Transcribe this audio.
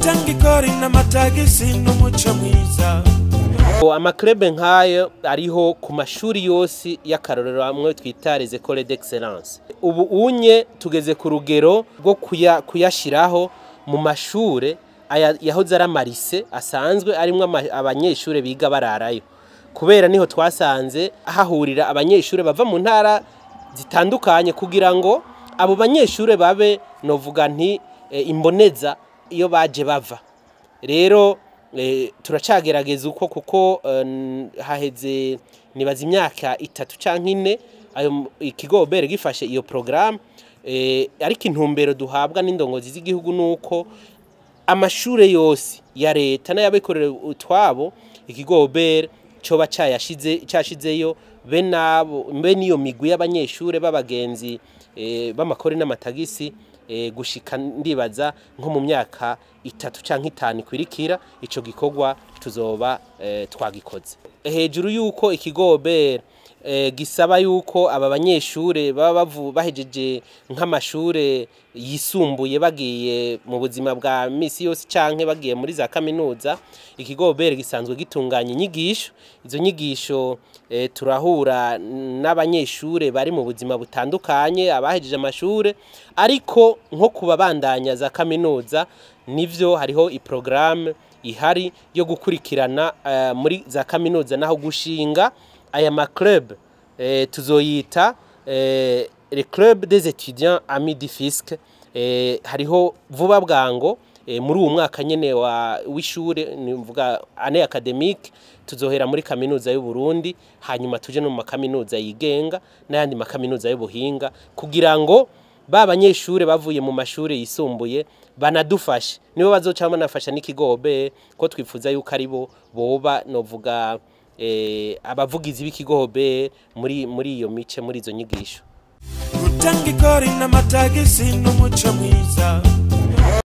gutanga igori n'amatagisi n'umuco mwiza amakirebe nk'ayo ariho ku mashuri yose y'akarorero amwe twita rezekore d'excellence ubu unye tugeze ku rugero rwo kuyashyiraho mu mashuri yahoze ari amarise asanzwe arimo abanyeshuri biga bararayo kubera niho twasanze hahurira abanyeshuri bava mu ntara zitandukanye kugira ngo abo banyeshuri babe novuga nti eh, imboneza iyo baje bava rero eh, turacagerageza uko kuko eh, haheze nibaza imyaka itatu cyangwa ine ikigobere gifashe iyo porogaramu eh, ariko intumbero duhabwa n'indongozi z'igihugu ni uko amashuri yose ya leta n'ayabikorera utwabo ikigobere cyashizeyo cyo cyashyizeyo mbe n'iyo migwi y'abanyeshuri b'abagenzi eh, b'amakore n'amatagisi eh, gushika ndibaza nko mu myaka itatu cyangwa itanu ikwirikira icyo gikorwa tuzoba eh, twagikoze hejuru y'uko ikigobera Eh, gisaba yuko aba banyeshuri baba bahejeje nk'amashuri yisumbuye bagiye mu buzima bwa minsi yose cyangwa bagiye muri za kaminuza ikigo gisanzwe gitunganya inyigisho izo nyigisho eh, turahura n'abanyeshuri bari mu buzima butandukanye abahejeje amashuri ariko nko kubabandanya za kaminuza nibyo hariho iporogaramu ihari yo gukurikirana eh, muri za kaminuza naho gushinga aya makurebe eh, tuzoyita eh, le club des étudiants ami di fisike eh, hariho vuba bwango muri uwo mwaka nyine w'ishuri ni mvuga ane akademike tuzohera muri kaminuza y'u Burundi hanyuma tuje no mu makaminuza yigenga n'ayandi makaminuza y'ubuhinga kugira ngo ba banyeshuri bavuye mu mashuri yisumbuye banadufashe nibo bazoca banafasha n'ikigobe ko twifuza yuko ari bo boba novuga Eh, abavugizi b'ikigo hobe muri muri iyo mice muri izo nyigisho gutanga ikori n'amatagisi n'umuco mwiza